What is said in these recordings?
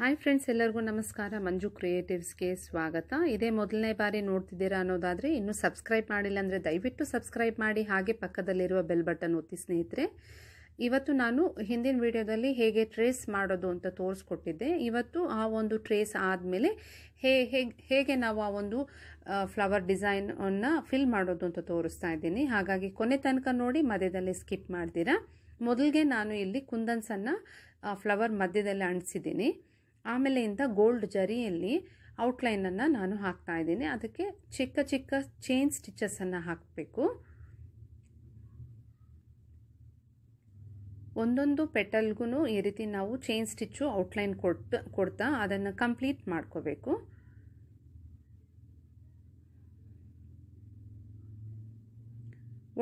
hi friends ಎಲ್ಲರಿಗೂ ನಮಸ್ಕಾರ ಮಂಜು ಕ್ರಿಯೇಟಿವ್ಸ್ಗೆ ಸ್ವಾಗತ ಇದೇ ಮೊದಲನೇ ಬಾರಿ ನೋಡ್ತಿದ್ದೀರಾ ಅನ್ನೋದಾದರೆ ಇನ್ನೂ ಸಬ್ಸ್ಕ್ರೈಬ್ ಮಾಡಿಲ್ಲ ಅಂದರೆ ದಯವಿಟ್ಟು ಸಬ್ಸ್ಕ್ರೈಬ್ ಮಾಡಿ ಹಾಗೆ ಪಕ್ಕದಲ್ಲಿರುವ ಬೆಲ್ ಬಟನ್ ಒತ್ತಿ ಸ್ನೇಹಿತರೆ ಇವತ್ತು ನಾನು ಹಿಂದಿನ ವಿಡಿಯೋದಲ್ಲಿ ಹೇಗೆ ಟ್ರೇಸ್ ಮಾಡೋದು ಅಂತ ತೋರಿಸ್ಕೊಟ್ಟಿದ್ದೆ ಇವತ್ತು ಆ ಒಂದು ಟ್ರೇಸ್ ಆದಮೇಲೆ ಹೇ ಹೇಗೆ ಹೇಗೆ ನಾವು ಆ ಒಂದು ಫ್ಲವರ್ ಡಿಸೈನನ್ನು ಫಿಲ್ ಮಾಡೋದು ಅಂತ ತೋರಿಸ್ತಾ ಇದ್ದೀನಿ ಹಾಗಾಗಿ ಕೊನೆ ತನಕ ನೋಡಿ ಮಧ್ಯದಲ್ಲಿ ಸ್ಕಿಪ್ ಮಾಡ್ತೀರಾ ಮೊದಲಿಗೆ ನಾನು ಇಲ್ಲಿ ಕುಂದನ್ಸನ್ನು ಫ್ಲವರ್ ಮಧ್ಯದಲ್ಲಿ ಅಂಟಿಸಿದ್ದೀನಿ ಆಮೇಲೆ ಇಂತ ಗೋಲ್ಡ್ ಜರಿಯಲ್ಲಿ ಔಟ್ಲೈನನ್ನು ನಾನು ಹಾಕ್ತಾ ಇದ್ದೀನಿ ಅದಕ್ಕೆ ಚಿಕ್ಕ ಚಿಕ್ಕ ಚೈನ್ ಸ್ಟಿಚಸ್ಸನ್ನು ಹಾಕಬೇಕು ಒಂದೊಂದು ಪೆಟಲ್ಗೂ ಈ ರೀತಿ ನಾವು ಚೈನ್ ಸ್ಟಿಚ್ಚು ಔಟ್ಲೈನ್ ಕೊಟ್ಟು ಕೊಡ್ತಾ ಅದನ್ನು ಕಂಪ್ಲೀಟ್ ಮಾಡ್ಕೋಬೇಕು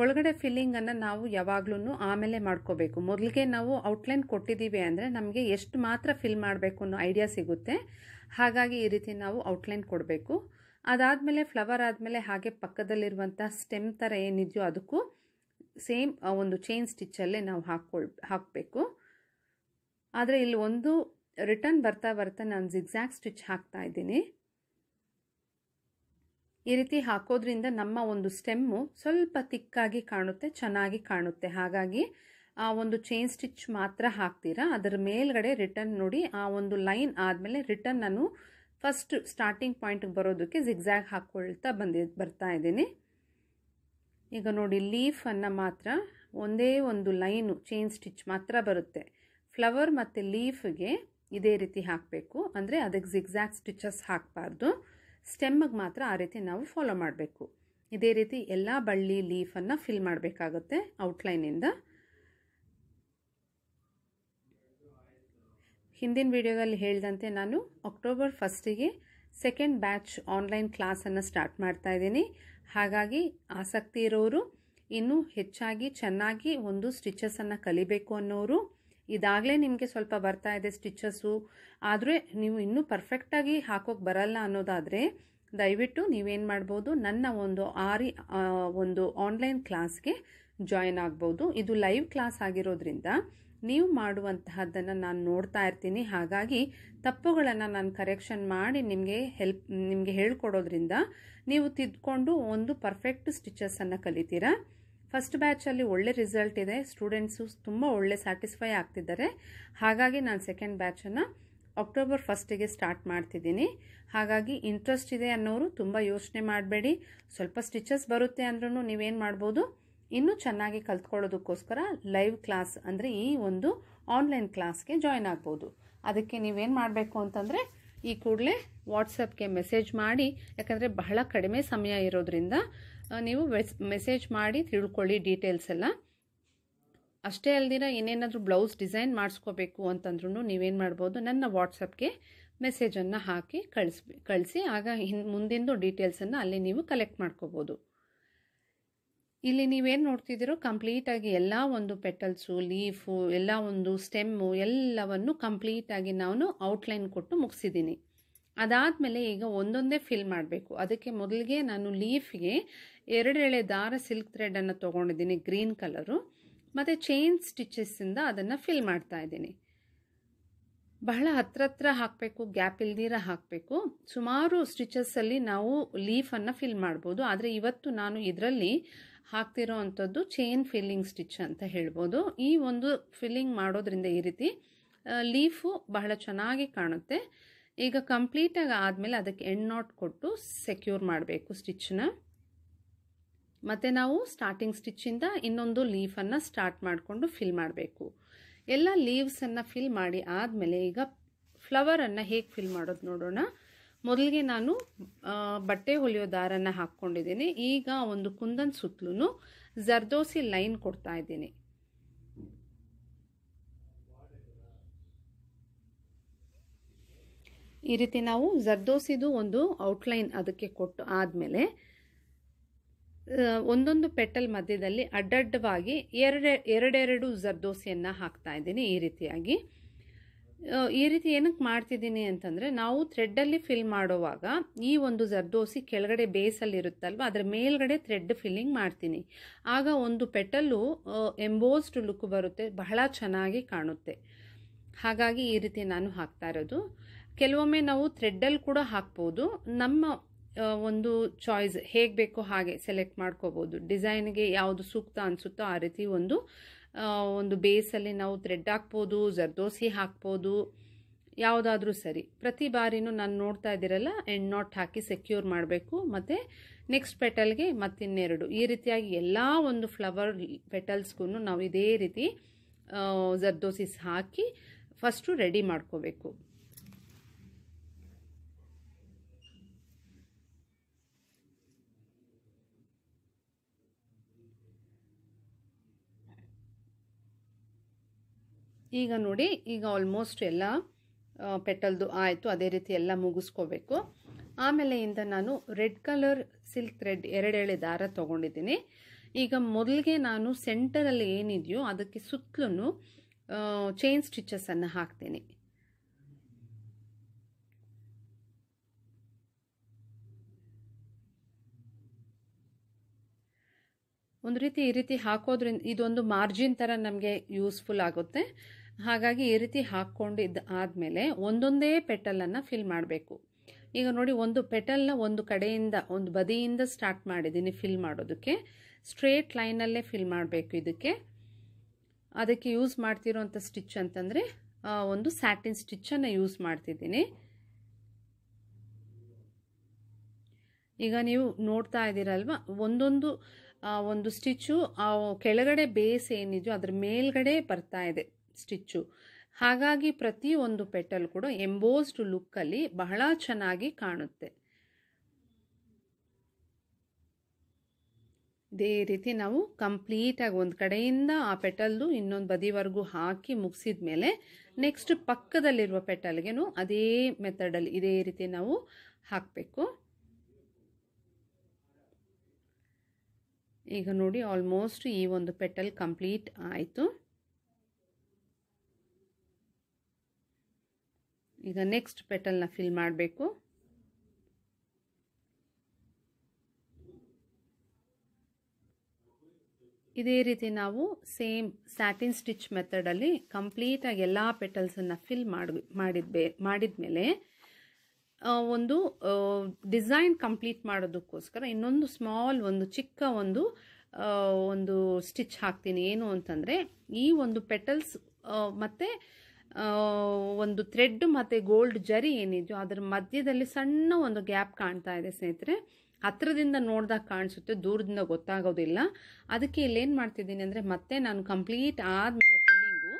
ಒಳಗಡೆ ಫಿಲ್ಲಿಂಗನ್ನು ನಾವು ಯಾವಾಗ್ಲೂ ಆಮೇಲೆ ಮಾಡ್ಕೋಬೇಕು ಮೊದಲಿಗೆ ನಾವು ಔಟ್ಲೈನ್ ಕೊಟ್ಟಿದ್ದೀವಿ ಅಂದರೆ ನಮಗೆ ಎಷ್ಟು ಮಾತ್ರ ಫಿಲ್ ಮಾಡಬೇಕು ಅನ್ನೋ ಐಡಿಯಾ ಸಿಗುತ್ತೆ ಹಾಗಾಗಿ ಈ ರೀತಿ ನಾವು ಔಟ್ಲೈನ್ ಕೊಡಬೇಕು ಅದಾದಮೇಲೆ ಫ್ಲವರ್ ಆದಮೇಲೆ ಹಾಗೆ ಪಕ್ಕದಲ್ಲಿರುವಂಥ ಸ್ಟೆಮ್ ಥರ ಏನಿದೆಯೋ ಅದಕ್ಕೂ ಸೇಮ್ ಒಂದು ಚೈನ್ ಸ್ಟಿಚ್ಚಲ್ಲೇ ನಾವು ಹಾಕ್ಕೊಳ್ ಹಾಕಬೇಕು ಆದರೆ ಇಲ್ಲಿ ಒಂದು ರಿಟರ್ನ್ ಬರ್ತಾ ಬರ್ತಾ ನಾನು ಜಿಗ್ಜ್ಯಾಗ್ ಸ್ಟಿಚ್ ಹಾಕ್ತಾ ಇದ್ದೀನಿ ಈ ರೀತಿ ಹಾಕೋದ್ರಿಂದ ನಮ್ಮ ಒಂದು ಸ್ಟೆಮ್ಮು ಸ್ವಲ್ಪ ತಿಕ್ಕಾಗಿ ಕಾಣುತ್ತೆ ಚೆನ್ನಾಗಿ ಕಾಣುತ್ತೆ ಹಾಗಾಗಿ ಆ ಒಂದು ಚೈನ್ ಸ್ಟಿಚ್ ಮಾತ್ರ ಹಾಕ್ತೀರಾ ಅದರ ಮೇಲ್ಗಡೆ ರಿಟರ್ನ್ ನೋಡಿ ಆ ಒಂದು ಲೈನ್ ಆದಮೇಲೆ ರಿಟರ್ನ್ ನಾನು ಫಸ್ಟ್ ಸ್ಟಾರ್ಟಿಂಗ್ ಪಾಯಿಂಟ್ಗೆ ಬರೋದಕ್ಕೆ ಜಿಗ್ಸಾಗ್ ಹಾಕ್ಕೊಳ್ತಾ ಬಂದಿ ಬರ್ತಾ ಇದ್ದೀನಿ ಈಗ ನೋಡಿ ಲೀಫನ್ನು ಮಾತ್ರ ಒಂದೇ ಒಂದು ಲೈನು ಚೈನ್ ಸ್ಟಿಚ್ ಮಾತ್ರ ಬರುತ್ತೆ ಫ್ಲವರ್ ಮತ್ತು ಲೀಫ್ಗೆ ಇದೇ ರೀತಿ ಹಾಕಬೇಕು ಅಂದರೆ ಅದಕ್ಕೆ ಜಿಗ್ಜ್ಯಾಗ್ ಸ್ಟಿಚಸ್ ಹಾಕಬಾರ್ದು ಸ್ಟೆಮ್ಮಗೆ ಮಾತ್ರ ಆ ರೀತಿ ನಾವು ಫಾಲೋ ಮಾಡಬೇಕು ಇದೇ ರೀತಿ ಎಲ್ಲ ಬಳ್ಳಿ ಲೀಫನ್ನು ಫಿಲ್ ಮಾಡಬೇಕಾಗುತ್ತೆ ಔಟ್ಲೈನಿಂದ ಹಿಂದಿನ ವಿಡಿಯೋದಲ್ಲಿ ಹೇಳಿದಂತೆ ನಾನು ಅಕ್ಟೋಬರ್ ಫಸ್ಟಿಗೆ ಸೆಕೆಂಡ್ ಬ್ಯಾಚ್ ಆನ್ಲೈನ್ ಕ್ಲಾಸನ್ನು ಸ್ಟಾರ್ಟ್ ಮಾಡ್ತಾ ಇದ್ದೀನಿ ಹಾಗಾಗಿ ಆಸಕ್ತಿ ಇರೋರು ಇನ್ನೂ ಹೆಚ್ಚಾಗಿ ಚೆನ್ನಾಗಿ ಒಂದು ಸ್ಟಿಚಸನ್ನು ಕಲಿಬೇಕು ಅನ್ನೋರು ಇದಾಗಲೇ ನಿಮಗೆ ಸ್ವಲ್ಪ ಬರ್ತಾ ಇದೆ ಸ್ಟಿಚಸ್ಸು ಆದರೆ ನೀವು ಇನ್ನೂ ಪರ್ಫೆಕ್ಟಾಗಿ ಹಾಕೋಕೆ ಬರಲ್ಲ ಅನ್ನೋದಾದರೆ ದಯವಿಟ್ಟು ನೀವೇನು ಮಾಡ್ಬೋದು ನನ್ನ ಒಂದು ಆರಿ ಒಂದು ಆನ್ಲೈನ್ ಕ್ಲಾಸ್ಗೆ ಜಾಯಿನ್ ಆಗ್ಬೋದು ಇದು ಲೈವ್ ಕ್ಲಾಸ್ ಆಗಿರೋದ್ರಿಂದ ನೀವು ಮಾಡುವಂತಹದ್ದನ್ನು ನಾನು ನೋಡ್ತಾ ಇರ್ತೀನಿ ಹಾಗಾಗಿ ತಪ್ಪುಗಳನ್ನು ನಾನು ಕರೆಕ್ಷನ್ ಮಾಡಿ ನಿಮಗೆ ಹೆಲ್ಪ್ ನಿಮಗೆ ಹೇಳ್ಕೊಡೋದ್ರಿಂದ ನೀವು ತಿದ್ಕೊಂಡು ಒಂದು ಪರ್ಫೆಕ್ಟ್ ಸ್ಟಿಚಸ್ಸನ್ನು ಕಲಿತೀರಾ ಫಸ್ಟ್ ಬ್ಯಾಚಲ್ಲಿ ಒಳ್ಳೆ ರಿಸಲ್ಟ್ ಇದೆ ಸ್ಟೂಡೆಂಟ್ಸು ತುಂಬ ಒಳ್ಳೆ ಸ್ಯಾಟಿಸ್ಫೈ ಆಗ್ತಿದ್ದಾರೆ ಹಾಗಾಗಿ ನಾನು ಸೆಕೆಂಡ್ ಬ್ಯಾಚನ್ನು ಅಕ್ಟೋಬರ್ ಫಸ್ಟಿಗೆ ಸ್ಟಾರ್ಟ್ ಮಾಡ್ತಿದ್ದೀನಿ ಹಾಗಾಗಿ ಇಂಟ್ರೆಸ್ಟ್ ಇದೆ ಅನ್ನೋರು ತುಂಬ ಯೋಚನೆ ಮಾಡಬೇಡಿ ಸ್ವಲ್ಪ ಸ್ಟಿಚಸ್ ಬರುತ್ತೆ ಅಂದ್ರೂ ನೀವೇನು ಮಾಡ್ಬೋದು ಇನ್ನೂ ಚೆನ್ನಾಗಿ ಕಲ್ತ್ಕೊಳ್ಳೋದಕ್ಕೋಸ್ಕರ ಲೈವ್ ಕ್ಲಾಸ್ ಅಂದರೆ ಈ ಒಂದು ಆನ್ಲೈನ್ ಕ್ಲಾಸ್ಗೆ ಜಾಯ್ನ್ ಆಗ್ಬೋದು ಅದಕ್ಕೆ ನೀವೇನು ಮಾಡಬೇಕು ಅಂತಂದರೆ ಈ ಕೂಡಲೇ ವಾಟ್ಸಪ್ಗೆ ಮೆಸೇಜ್ ಮಾಡಿ ಯಾಕಂದರೆ ಬಹಳ ಕಡಿಮೆ ಸಮಯ ಇರೋದ್ರಿಂದ ನೀವು ಮೆಸೇಜ್ ಮಾಡಿ ತಿಳ್ಕೊಳ್ಳಿ ಡೀಟೇಲ್ಸ್ ಎಲ್ಲ ಅಷ್ಟೇ ಅಲ್ದಿರ ಏನೇನಾದರೂ ಬ್ಲೌಸ್ ಡಿಸೈನ್ ಮಾಡಿಸ್ಕೋಬೇಕು ಅಂತಂದ್ರೂ ನೀವೇನು ಮಾಡ್ಬೋದು ನನ್ನ ವಾಟ್ಸಪ್ಗೆ ಮೆಸೇಜನ್ನು ಹಾಕಿ ಕಳಿಸ್ ಕಳಿಸಿ ಆಗ ಹಿನ್ ಮುಂದಿಂದು ಡೀಟೇಲ್ಸನ್ನು ಅಲ್ಲಿ ನೀವು ಕಲೆಕ್ಟ್ ಮಾಡ್ಕೋಬೋದು ಇಲ್ಲಿ ನೀವೇನು ನೋಡ್ತಿದ್ದೀರೋ ಕಂಪ್ಲೀಟಾಗಿ ಎಲ್ಲ ಒಂದು ಪೆಟಲ್ಸು ಲೀಫು ಎಲ್ಲ ಒಂದು ಸ್ಟೆಮ್ಮು ಎಲ್ಲವನ್ನು ಕಂಪ್ಲೀಟಾಗಿ ನಾನು ಔಟ್ಲೈನ್ ಕೊಟ್ಟು ಮುಗಿಸಿದ್ದೀನಿ ಅದಾದಮೇಲೆ ಈಗ ಒಂದೊಂದೇ ಫಿಲ್ ಮಾಡಬೇಕು ಅದಕ್ಕೆ ಮೊದಲಿಗೆ ನಾನು ಲೀಫ್ಗೆ ಎರಡು ಎಳೆ ದಾರ ಸಿಲ್ಕ್ ಥ್ರೆಡನ್ನು ತೊಗೊಂಡಿದ್ದೀನಿ ಗ್ರೀನ್ ಕಲರು ಮತ್ತು ಚೈನ್ ಸ್ಟಿಚಸ್ಸಿಂದ ಅದನ್ನು ಫಿಲ್ ಮಾಡ್ತಾ ಇದ್ದೀನಿ ಬಹಳ ಹತ್ರ ಹತ್ರ ಹಾಕಬೇಕು ಗ್ಯಾಪ್ ಇಲ್ದಿರ ಹಾಕಬೇಕು ಸುಮಾರು ಸ್ಟಿಚಸ್ಸಲ್ಲಿ ನಾವು ಲೀಫನ್ನು ಫಿಲ್ ಮಾಡ್ಬೋದು ಆದರೆ ಇವತ್ತು ನಾನು ಇದರಲ್ಲಿ ಹಾಕ್ತಿರೋ ಅಂಥದ್ದು ಚೈನ್ ಫಿಲ್ಲಿಂಗ್ ಸ್ಟಿಚ್ ಅಂತ ಹೇಳ್ಬೋದು ಈ ಒಂದು ಫಿಲ್ಲಿಂಗ್ ಮಾಡೋದ್ರಿಂದ ಈ ರೀತಿ ಲೀಫು ಬಹಳ ಚೆನ್ನಾಗಿ ಕಾಣುತ್ತೆ ಈಗ ಕಂಪ್ಲೀಟಾಗಿ ಆದಮೇಲೆ ಅದಕ್ಕೆ ಎಂಡ್ ನಾಟ್ ಕೊಟ್ಟು ಸೆಕ್ಯೂರ್ ಮಾಡಬೇಕು ಸ್ಟಿಚ್ನ ಮತ್ತು ನಾವು ಸ್ಟಾರ್ಟಿಂಗ್ ಸ್ಟಿಚ್ಚಿಂದ ಇನ್ನೊಂದು ಲೀಫನ್ನು ಸ್ಟಾರ್ಟ್ ಮಾಡಿಕೊಂಡು ಫಿಲ್ ಮಾಡಬೇಕು ಎಲ್ಲ ಲೀವ್ಸನ್ನು ಫಿಲ್ ಮಾಡಿ ಆದಮೇಲೆ ಈಗ ಫ್ಲವರನ್ನು ಹೇಗೆ ಫಿಲ್ ಮಾಡೋದು ನೋಡೋಣ ಮೊದಲಿಗೆ ನಾನು ಬಟ್ಟೆ ಹೊಲಿಯೋ ದಾರನ್ನು ಹಾಕ್ಕೊಂಡಿದ್ದೀನಿ ಈಗ ಒಂದು ಕುಂದನ್ ಸುತ್ತಲೂ ಜರ್ದೋಸಿ ಲೈನ್ ಕೊಡ್ತಾ ಇದ್ದೀನಿ ಈ ರೀತಿ ನಾವು ಜರ್ದೋಸಿದು ಒಂದು ಔಟ್ಲೈನ್ ಅದಕ್ಕೆ ಕೊಟ್ಟು ಆದಮೇಲೆ ಒಂದೊಂದು ಪೆಟಲ್ ಮಧ್ಯದಲ್ಲಿ ಅಡ್ಡಡ್ಡವಾಗಿ ಎರಡೆ ಎರಡೆರಡು ಜರ್ದೋಸಿಯನ್ನು ಹಾಕ್ತಾ ಇದ್ದೀನಿ ಈ ರೀತಿಯಾಗಿ ಈ ರೀತಿ ಏನಕ್ಕೆ ಮಾಡ್ತಿದ್ದೀನಿ ಅಂತಂದರೆ ನಾವು ಥ್ರೆಡ್ಡಲ್ಲಿ ಫಿಲ್ ಮಾಡುವಾಗ ಈ ಒಂದು ಜರ್ದೋಸಿ ಕೆಳಗಡೆ ಬೇಸಲ್ಲಿರುತ್ತಲ್ವ ಅದರ ಮೇಲ್ಗಡೆ ಥ್ರೆಡ್ ಫಿಲ್ಲಿಂಗ್ ಮಾಡ್ತೀನಿ ಆಗ ಒಂದು ಪೆಟಲ್ಲು ಎಂಬೋಸ್ಡ್ ಲುಕ್ ಬರುತ್ತೆ ಬಹಳ ಚೆನ್ನಾಗಿ ಕಾಣುತ್ತೆ ಹಾಗಾಗಿ ಈ ರೀತಿ ನಾನು ಹಾಕ್ತಾ ಇರೋದು ಕೆಲವೊಮ್ಮೆ ನಾವು ಥ್ರೆಡ್ಡಲ್ಲಿ ಕೂಡ ಹಾಕ್ಬೋದು ನಮ್ಮ ಒಂದು ಚಾಯ್ಸ್ ಹೇಗೆ ಬೇಕೋ ಹಾಗೆ ಸೆಲೆಕ್ಟ್ ಮಾಡ್ಕೋಬೋದು ಡಿಸೈನ್ಗೆ ಯಾವುದು ಸೂಕ್ತ ಅನಿಸುತ್ತೋ ಆ ರೀತಿ ಒಂದು ಒಂದು ಬೇಸಲ್ಲಿ ನಾವು ಥ್ರೆಡ್ ಹಾಕ್ಬೋದು ಜರ್ದೋಸಿ ಹಾಕ್ಬೋದು ಯಾವುದಾದ್ರೂ ಸರಿ ಪ್ರತಿ ಬಾರಿನೂ ನಾನು ನೋಡ್ತಾ ಇದ್ದೀರಲ್ಲ ಎಂಡ್ ನಾಟ್ ಹಾಕಿ ಸೆಕ್ಯೂರ್ ಮಾಡಬೇಕು ಮತ್ತು ನೆಕ್ಸ್ಟ್ ಪೆಟಲ್ಗೆ ಮತ್ತಿನ್ನೆರಡು ಈ ರೀತಿಯಾಗಿ ಎಲ್ಲ ಒಂದು ಫ್ಲವರ್ ಪೆಟಲ್ಸ್ಗೂ ನಾವು ಇದೇ ರೀತಿ ಜರ್ದೋಸಿಸ್ ಹಾಕಿ ಫಸ್ಟು ರೆಡಿ ಮಾಡ್ಕೋಬೇಕು ಈಗ ನೋಡಿ ಈಗ ಆಲ್ಮೋಸ್ಟ್ ಎಲ್ಲ ಪೆಟಲ್ದು ಆಯಿತು ಅದೇ ರೀತಿ ಎಲ್ಲ ಮುಗಿಸ್ಕೋಬೇಕು ಆಮೇಲೆ ಇಂದ ನಾನು ರೆಡ್ ಕಲರ್ ಸಿಲ್ಕ್ ಥ್ರೆಡ್ ಎರಡೆಳೆ ದಾರ ತೊಗೊಂಡಿದ್ದೀನಿ ಈಗ ಮೊದಲಿಗೆ ನಾನು ಸೆಂಟರಲ್ಲಿ ಏನಿದೆಯೋ ಅದಕ್ಕೆ ಸುತ್ತಲೂ ಚೈನ್ ಸ್ಟಿಚಸ್ಸನ್ನು ಹಾಕ್ತೀನಿ ಒಂದು ರೀತಿ ಈ ರೀತಿ ಹಾಕೋದ್ರಿಂದ ಇದೊಂದು ಮಾರ್ಜಿನ್ ಥರ ನಮಗೆ ಯೂಸ್ಫುಲ್ ಆಗುತ್ತೆ ಹಾಗಾಗಿ ಈ ರೀತಿ ಹಾಕ್ಕೊಂಡು ಇದು ಆದಮೇಲೆ ಒಂದೊಂದೇ ಪೆಟಲನ್ನು ಫಿಲ್ ಮಾಡಬೇಕು ಈಗ ನೋಡಿ ಒಂದು ಪೆಟಲ್ನ ಒಂದು ಕಡೆಯಿಂದ ಒಂದು ಬದಿಯಿಂದ ಸ್ಟಾರ್ಟ್ ಮಾಡಿದ್ದೀನಿ ಫಿಲ್ ಮಾಡೋದಕ್ಕೆ ಸ್ಟ್ರೇಟ್ ಲೈನಲ್ಲೇ ಫಿಲ್ ಮಾಡಬೇಕು ಇದಕ್ಕೆ ಅದಕ್ಕೆ ಯೂಸ್ ಮಾಡ್ತಿರೋಂಥ ಸ್ಟಿಚ್ ಅಂತಂದರೆ ಒಂದು ಸ್ಯಾಟಿನ್ ಸ್ಟಿಚ್ಚನ್ನು ಯೂಸ್ ಮಾಡ್ತಿದ್ದೀನಿ ಈಗ ನೀವು ನೋಡ್ತಾ ಇದ್ದೀರಲ್ವ ಒಂದೊಂದು ಆ ಒಂದು ಸ್ಟಿಚ್ಚು ಆ ಕೆಳಗಡೆ ಬೇಸ್ ಏನಿದೆಯೋ ಅದ್ರ ಮೇಲ್ಗಡೆ ಬರ್ತಾ ಇದೆ ಸ್ಟಿಚ್ಚು ಹಾಗಾಗಿ ಪ್ರತಿ ಒಂದು ಪೆಟಲ್ ಕೂಡ ಎಂಬೋಸ್ಡ್ ಲುಕ್ಕಲ್ಲಿ ಬಹಳ ಚೆನ್ನಾಗಿ ಕಾಣುತ್ತೆ ಇದೇ ರೀತಿ ನಾವು ಕಂಪ್ಲೀಟಾಗಿ ಒಂದು ಕಡೆಯಿಂದ ಆ ಪೆಟಲ್ದು ಇನ್ನೊಂದು ಬದಿವರೆಗೂ ಹಾಕಿ ಮುಗಿಸಿದ ಮೇಲೆ ನೆಕ್ಸ್ಟ್ ಪಕ್ಕದಲ್ಲಿರುವ ಪೆಟಲ್ಗೆ ಅದೇ ಮೆಥಡಲ್ಲಿ ಇದೇ ರೀತಿ ನಾವು ಹಾಕಬೇಕು ಈಗ ನೋಡಿ ಆಲ್ಮೋಸ್ಟ್ ಈ ಒಂದು ಪೆಟಲ್ ಕಂಪ್ಲೀಟ್ ಆಯಿತು ಈಗ ನೆಕ್ಸ್ಟ್ ಪೆಟಲ್ನ ಫಿಲ್ ಮಾಡಬೇಕು ಇದೇ ರೀತಿ ನಾವು ಸೇಮ್ ಸ್ಯಾಟಿನ್ ಸ್ಟಿಚ್ ಮೆಥಡಲ್ಲಿ ಕಂಪ್ಲೀಟಾಗಿ ಎಲ್ಲ ಪೆಟಲ್ಸನ್ನು ಫಿಲ್ ಮಾಡಿ ಮಾಡಿದ್ಮೇಲೆ ಮಾಡಿದ ಒಂದು ಡಿಸೈನ್ ಕಂಪ್ಲೀಟ್ ಮಾಡೋದಕ್ಕೋಸ್ಕರ ಇನ್ನೊಂದು ಸ್ಮಾಲ್ ಒಂದು ಚಿಕ್ಕ ಒಂದು ಒಂದು ಸ್ಟಿಚ್ ಹಾಕ್ತೀನಿ ಏನು ಅಂತಂದರೆ ಈ ಒಂದು ಪೆಟಲ್ಸ್ ಮತ್ತು ಒಂದು ಥ್ರೆಡ್ ಮತ್ತು ಗೋಲ್ಡ್ ಜರಿ ಏನಿದೆಯೋ ಅದರ ಮಧ್ಯದಲ್ಲಿ ಸಣ್ಣ ಒಂದು ಗ್ಯಾಪ್ ಕಾಣ್ತಾ ಇದೆ ಸ್ನೇಹಿತರೆ ಹತ್ತಿರದಿಂದ ನೋಡಿದಾಗ ಕಾಣಿಸುತ್ತೆ ದೂರದಿಂದ ಗೊತ್ತಾಗೋದಿಲ್ಲ ಅದಕ್ಕೆ ಇಲ್ಲೇನು ಮಾಡ್ತಿದ್ದೀನಿ ಅಂದರೆ ಮತ್ತೆ ನಾನು ಕಂಪ್ಲೀಟ್ ಆದಮೇಲೆ ಫಿಲ್ಲಿಂಗು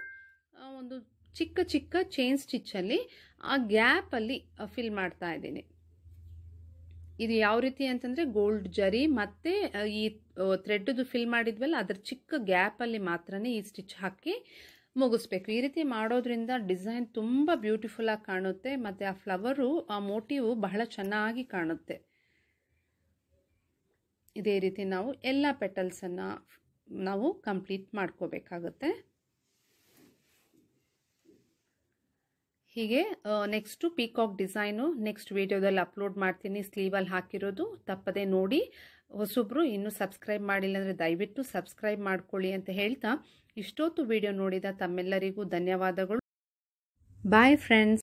ಒಂದು ಚಿಕ್ಕ ಚಿಕ್ಕ ಚೈನ್ ಸ್ಟಿಚ್ಚಲ್ಲಿ ಆ ಗ್ಯಾಪಲ್ಲಿ ಫಿಲ್ ಮಾಡ್ತಾ ಇದ್ದೀನಿ ಇದು ಯಾವ ರೀತಿ ಅಂತಂದರೆ ಗೋಲ್ಡ್ ಜರಿ ಮತ್ತು ಈ ಥ್ರೆಡ್ದು ಫಿಲ್ ಮಾಡಿದ್ವಲ್ಲ ಅದರ ಚಿಕ್ಕ ಗ್ಯಾಪಲ್ಲಿ ಮಾತ್ರ ಈ ಸ್ಟಿಚ್ ಹಾಕಿ ಮುಗಿಸ್ಬೇಕು ಈ ರೀತಿ ಮಾಡೋದ್ರಿಂದ ಡಿಸೈನ್ ತುಂಬ ಬ್ಯೂಟಿಫುಲ್ಲಾಗಿ ಕಾಣುತ್ತೆ ಮತ್ತು ಆ ಫ್ಲವರು ಆ ಮೋಟಿವ್ ಬಹಳ ಚೆನ್ನಾಗಿ ಕಾಣುತ್ತೆ ಇದೇ ರೀತಿ ನಾವು ಎಲ್ಲ ಪೆಟಲ್ಸನ್ನು ನಾವು ಕಂಪ್ಲೀಟ್ ಮಾಡ್ಕೋಬೇಕಾಗುತ್ತೆ ಹೀಗೆ ನೆಕ್ಸ್ಟು ಪೀಕಾಕ್ ಡಿಸೈನು ನೆಕ್ಸ್ಟ್ ವಿಡಿಯೋದಲ್ಲಿ ಅಪ್ಲೋಡ್ ಮಾಡ್ತೀನಿ ಸ್ಲೀವಲ್ಲಿ ಹಾಕಿರೋದು ತಪ್ಪದೆ ನೋಡಿ ಹೊಸೊಬ್ರು ಇನ್ನೂ ಸಬ್ಸ್ಕ್ರೈಬ್ ಮಾಡಿಲ್ಲ ಅಂದರೆ ದಯವಿಟ್ಟು ಸಬ್ಸ್ಕ್ರೈಬ್ ಮಾಡ್ಕೊಳ್ಳಿ ಅಂತ ಹೇಳ್ತಾ ಇಷ್ಟೊತ್ತು ವಿಡಿಯೋ ನೋಡಿದ ತಮ್ಮೆಲ್ಲರಿಗೂ ಧನ್ಯವಾದಗಳು ಬಾಯ್ ಫ್ರೆಂಡ್ಸ್